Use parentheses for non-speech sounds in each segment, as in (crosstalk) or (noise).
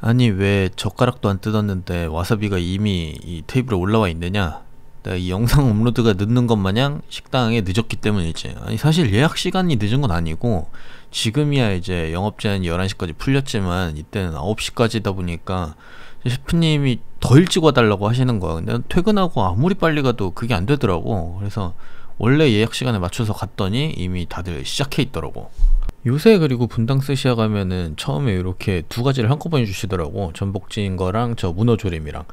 아니 왜 젓가락도 안 뜯었는데 와사비가 이미 이 테이블에 올라와 있느냐 내가 이 영상 업로드가 늦는 것 마냥 식당에 늦었기 때문이지 아니 사실 예약 시간이 늦은 건 아니고 지금이야 이제 영업제한이 11시까지 풀렸지만 이때는 9시까지다 보니까 셰프님이 더 일찍 와달라고 하시는 거야 근데 퇴근하고 아무리 빨리 가도 그게 안 되더라고 그래서 원래 예약 시간에 맞춰서 갔더니 이미 다들 시작해 있더라고 요새 그리고 분당스 시작하면은 처음에 이렇게 두 가지를 한꺼번에 주시더라고 전복지인 거랑 저 문어조림이랑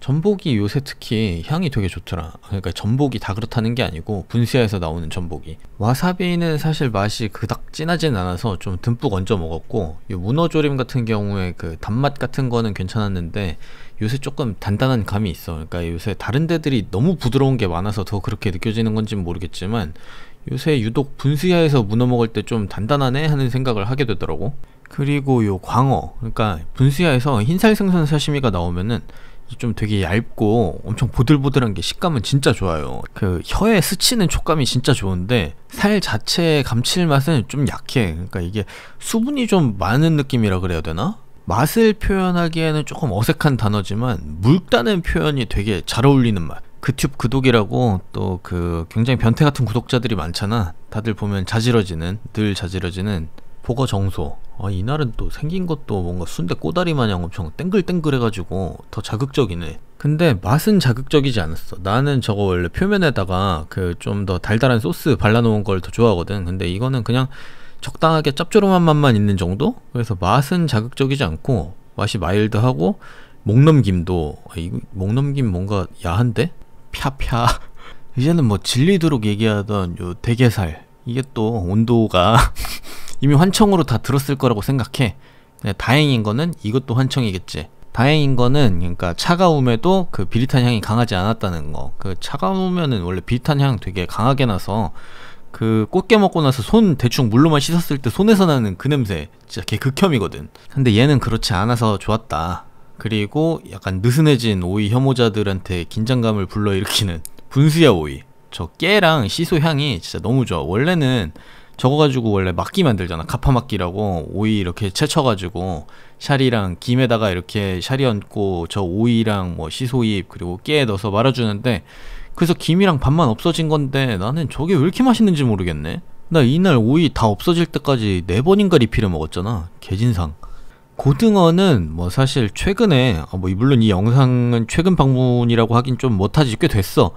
전복이 요새 특히 향이 되게 좋더라 그러니까 전복이 다 그렇다는 게 아니고 분수야에서 나오는 전복이 와사비는 사실 맛이 그닥 진하진 않아서 좀 듬뿍 얹어 먹었고 이 문어조림 같은 경우에 그 단맛 같은 거는 괜찮았는데 요새 조금 단단한 감이 있어 그러니까 요새 다른 데들이 너무 부드러운 게 많아서 더 그렇게 느껴지는 건지 모르겠지만 요새 유독 분수야에서 문어 먹을 때 좀 단단하네 하는 생각을 하게 되더라고 그리고 요 광어 그러니까 분수야에서 흰살 생선 사시미가 나오면은 좀 되게 얇고 엄청 보들보들한 게 식감은 진짜 좋아요 그 혀에 스치는 촉감이 진짜 좋은데 살 자체의 감칠맛은 좀 약해 그러니까 이게 수분이 좀 많은 느낌이라 그래야 되나? 맛을 표현하기에는 조금 어색한 단어지만 묽다는 표현이 되게 잘 어울리는 맛 그튜 구독이라고 또 그 굉장히 변태 같은 구독자들이 많잖아. 다들 보면 자지러지는 늘 자지러지는 보거 정소. 아, 이날은 또 생긴 것도 뭔가 순대 꼬다리 마냥 엄청 땡글땡글해가지고 더 자극적이네. 근데 맛은 자극적이지 않았어. 나는 저거 원래 표면에다가 그 좀 더 달달한 소스 발라놓은 걸 더 좋아하거든. 근데 이거는 그냥 적당하게 짭조름한 맛만 있는 정도? 그래서 맛은 자극적이지 않고 맛이 마일드하고 목넘김도 아, 목넘김 뭔가 야한데? 펴펴 (laughs) 이제는 뭐 질리도록 얘기하던 요 대게살 이게 또 온도가 (laughs) 이미 환청으로 다 들었을 거라고 생각해 근데 다행인 거는 이것도 환청이겠지 다행인 거는 그러니까 차가움에도 그 비릿한 향이 강하지 않았다는 거 그 차가우면은 원래 비릿한 향 되게 강하게 나서 그 꽃게 먹고 나서 손 대충 물로만 씻었을 때 손에서 나는 그 냄새 진짜 개 극혐이거든 근데 얘는 그렇지 않아서 좋았다 그리고 약간 느슨해진 오이 혐오자들한테 긴장감을 불러일으키는 (laughs) 분수야 오이 저 깨랑 시소 향이 진짜 너무 좋아 원래는 저거 가지고 원래 막기 만들잖아 가파막기라고 오이 이렇게 채쳐가지고 샤리랑 김에다가 이렇게 샤리 얹고 저 오이랑 뭐 시소잎 그리고 깨 넣어서 말아주는데 그래서 김이랑 밥만 없어진 건데 나는 저게 왜 이렇게 맛있는지 모르겠네 나 이날 오이 다 없어질 때까지 네 번인가 리필을 먹었잖아 개진상 고등어는 뭐 사실 최근에 어뭐 물론 이 영상은 최근 방문이라고 하긴 좀 못하지 꽤 됐어.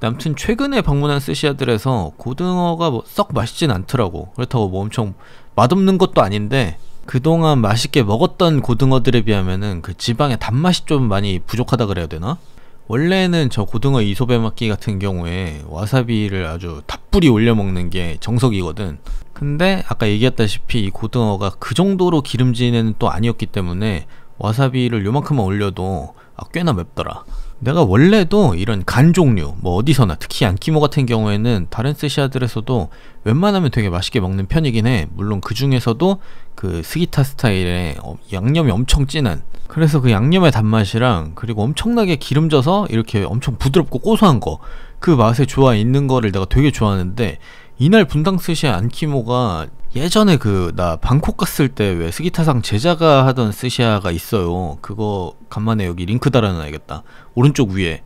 아무튼 최근에 방문한 스시야들에서 고등어가 뭐 썩 맛있진 않더라고. 그렇다고 뭐 엄청 맛없는 것도 아닌데 그동안 맛있게 먹었던 고등어들에 비하면은 그 지방의 단맛이 좀 많이 부족하다 그래야 되나? 원래는 저 고등어 이소배막기 같은 경우에 와사비를 아주 탑불이 올려 먹는 게 정석이거든 근데 아까 얘기했다시피 이 고등어가 그 정도로 기름지는또 아니었기 때문에 와사비를 요만큼만 올려도 아, 꽤나 맵더라 내가 원래도 이런 간 종류 뭐 어디서나 특히 안키모 같은 경우에는 다른 스시아들에서도 웬만하면 되게 맛있게 먹는 편이긴 해 물론 그 중에서도 그 스기타 스타일의 어, 양념이 엄청 진한 그래서 그 양념의 단맛이랑 그리고 엄청나게 기름져서 이렇게 엄청 부드럽고 고소한 거 그 맛에 좋아 있는 거를 내가 되게 좋아하는데 이날 분당 스시아 안키모가 예전에 그 나 방콕 갔을 때 왜 스기타상 제자가 하던 스시야가 있어요. 그거 간만에 여기 링크 달아놔야겠다. 오른쪽 위에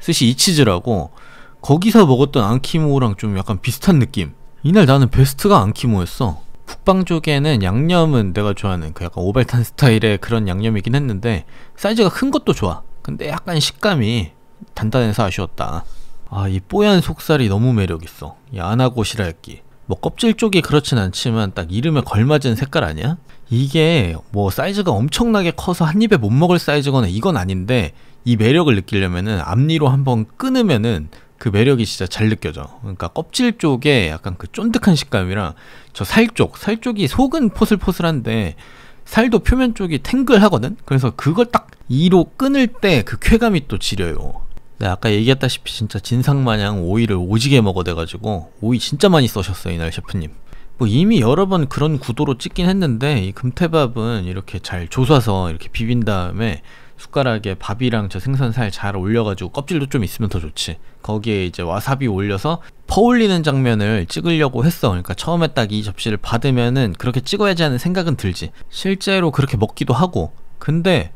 스시 이치즈라고 거기서 먹었던 앙키모랑좀 약간 비슷한 느낌. 이날 나는 베스트가 앙키모였어 국방 쪽에는 양념은 내가 좋아하는 그 약간 오발탄 스타일의 그런 양념이긴 했는데 사이즈가 큰 것도 좋아. 근데 약간 식감이 단단해서 아쉬웠다. 아 이 뽀얀 속살이 너무 매력있어. 야 안하고 시라야끼. 뭐 껍질 쪽이 그렇진 않지만 딱 이름에 걸맞은 색깔 아니야? 이게 뭐 사이즈가 엄청나게 커서 한 입에 못 먹을 사이즈거나 이건 아닌데 이 매력을 느끼려면은 앞니로 한번 끊으면은 그 매력이 진짜 잘 느껴져. 그러니까 껍질 쪽에 약간 그 쫀득한 식감이랑 저 살 쪽, 살 쪽이 속은 포슬포슬한데 살도 표면 쪽이 탱글하거든? 그래서 그걸 딱 이로 끊을 때 그 쾌감이 또 지려요. 네, 아까 얘기했다시피 진짜 진상마냥 오이를 오지게 먹어대가지고 오이 진짜 많이 써셨어요 이날 셰프님 뭐 이미 여러 번 그런 구도로 찍긴 했는데 이 금태밥은 이렇게 잘 조사서 이렇게 비빈 다음에 숟가락에 밥이랑 저 생선살 잘 올려가지고 껍질도 좀 있으면 더 좋지 거기에 이제 와사비 올려서 퍼올리는 장면을 찍으려고 했어 그러니까 처음에 딱 이 접시를 받으면은 그렇게 찍어야지 하는 생각은 들지 실제로 그렇게 먹기도 하고 근데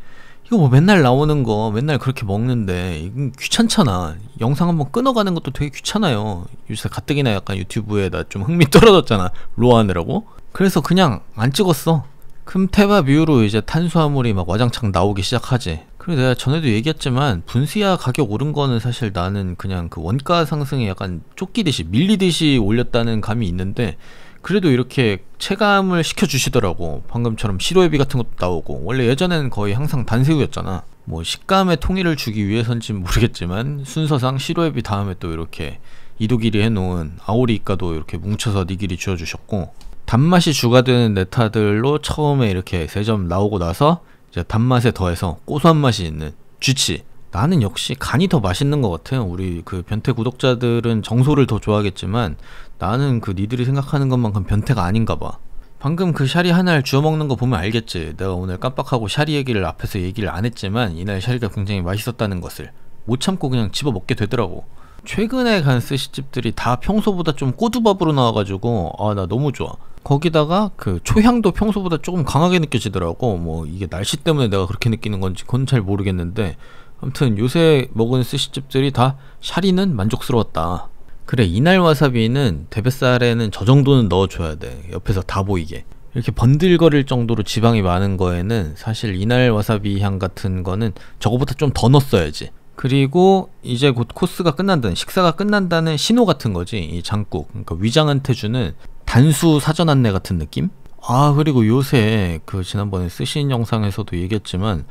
이거 뭐 맨날 나오는 거 맨날 그렇게 먹는데 이건 귀찮잖아 영상 한번 끊어가는 것도 되게 귀찮아요 요새 가뜩이나 약간 유튜브에나 좀 흥미 (laughs) 떨어졌잖아 로 하느라고 그래서 그냥 안 찍었어 금태밥 이후로 이제 탄수화물이 막 와장창 나오기 시작하지 그리고 내가 전에도 얘기했지만 분수야 가격 오른 거는 사실 나는 그냥 그 원가 상승에 약간 쫓기듯이 밀리듯이 올렸다는 감이 있는데 그래도 이렇게 체감을 시켜주시더라고. 방금처럼 시로에비 같은 것도 나오고. 원래 예전에는 거의 항상 단새우였잖아. 뭐 식감의 통일을 주기 위해선진 모르겠지만 순서상 시로에비 다음에 또 이렇게 이도길이 해놓은 아오리이까도 이렇게 뭉쳐서 니길이 네 쥐어주셨고 단맛이 주가 되는 네타들로 처음에 이렇게 세 점 나오고 나서 이제 단맛에 더해서 고소한 맛이 있는 쥐치 나는 역시 간이 더 맛있는 것 같아요. 우리 그 변태 구독자들은 정소를 더 좋아하겠지만 나는 그 니들이 생각하는 것만큼 변태가 아닌가 봐. 방금 그 샤리 하나를 주워 먹는 거 보면 알겠지. 내가 오늘 깜빡하고 샤리 얘기를 앞에서 얘기를 안 했지만 이날 샤리가 굉장히 맛있었다는 것을 못 참고 그냥 집어 먹게 되더라고. 최근에 간 스시집들이 다 평소보다 좀 꼬두밥으로 나와가지고 아 나 너무 좋아 거기다가 그 초향도 평소보다 조금 강하게 느껴지더라고 뭐 이게 날씨 때문에 내가 그렇게 느끼는 건지 그건 잘 모르겠는데 아무튼 요새 먹은 스시집들이 다 샤리는 만족스러웠다. 그래 이날 와사비는 대뱃살에는 저 정도는 넣어줘야 돼. 옆에서 다 보이게. 이렇게 번들거릴 정도로 지방이 많은 거에는 사실 이날 와사비 향 같은 거는 저거보다 좀 더 넣었어야지. 그리고 이제 곧 코스가 끝난다는 식사가 끝난다는 신호 같은 거지 이 장국 그러니까 위장한테 주는 단수 사전 안내 같은 느낌? 아 그리고 요새 그 지난번에 쓰신 영상에서도 얘기했지만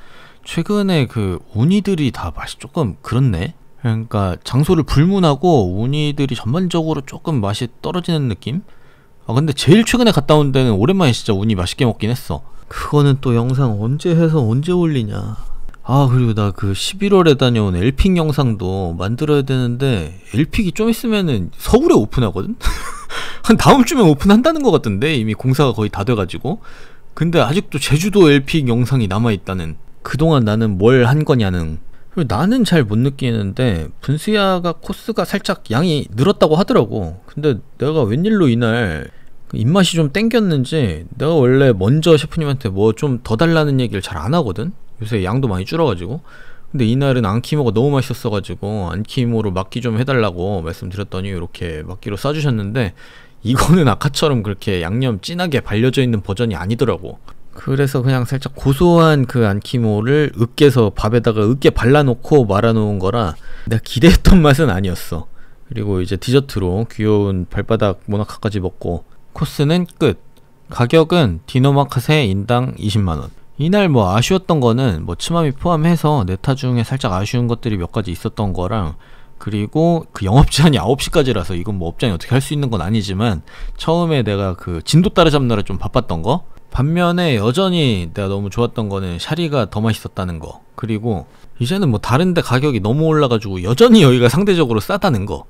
최근에 그 우니들이 다 맛이 조금 그렇네. 그러니까 장소를 불문하고 우니들이 전반적으로 조금 맛이 떨어지는 느낌? 아 근데 제일 최근에 갔다 온 데는 오랜만에 진짜 우니 맛있게 먹긴 했어. 그거는 또 영상 언제 해서 언제 올리냐. 아 그리고 나 그 11월에 다녀온 엘픽 영상도 만들어야 되는데 엘픽이 좀 있으면은 서울에 오픈하거든? (laughs) 한 다음 주면 오픈한다는 것 같던데 이미 공사가 거의 다 돼가지고 근데 아직도 제주도 엘픽 영상이 남아있다는 그동안 나는 뭘 한 거냐는 그리고 나는 잘 못 느끼는데 분수야가 코스가 살짝 양이 늘었다고 하더라고 근데 내가 웬일로 이날 그 입맛이 좀 땡겼는지 내가 원래 먼저 셰프님한테 뭐 좀 더 달라는 얘기를 잘 안 하거든 요새 양도 많이 줄어가지고 근데 이날은 안키모가 너무 맛있었어가지고 안키모로 맡기좀 해달라고 말씀드렸더니 이렇게 맡기로 싸주셨는데 이거는 아까처럼 그렇게 양념 진하게 발려져 있는 버전이 아니더라고 그래서 그냥 살짝 고소한 그 안키모를 으깨서 밥에다가 으깨 발라놓고 말아놓은 거라 내가 기대했던 (laughs) 맛은 아니었어. 그리고 이제 디저트로 귀여운 발바닥 모나카까지 먹고 코스는 끝. 가격은 디노마카세 인당 20만원. 이날 뭐 아쉬웠던 거는 뭐 츠마미 포함해서 네타 중에 살짝 아쉬운 것들이 몇 가지 있었던 거랑 그리고 그 영업 제한이 9시까지라서 이건 뭐 업장이 어떻게 할 수 있는 건 아니지만 처음에 내가 그 진도 따라잡느라 좀 바빴던 거 반면에 여전히 내가 너무 좋았던 거는 샤리가 더 맛있었다는 거 그리고 이제는 뭐 다른데 가격이 너무 올라가지고 여전히 여기가 상대적으로 싸다는 거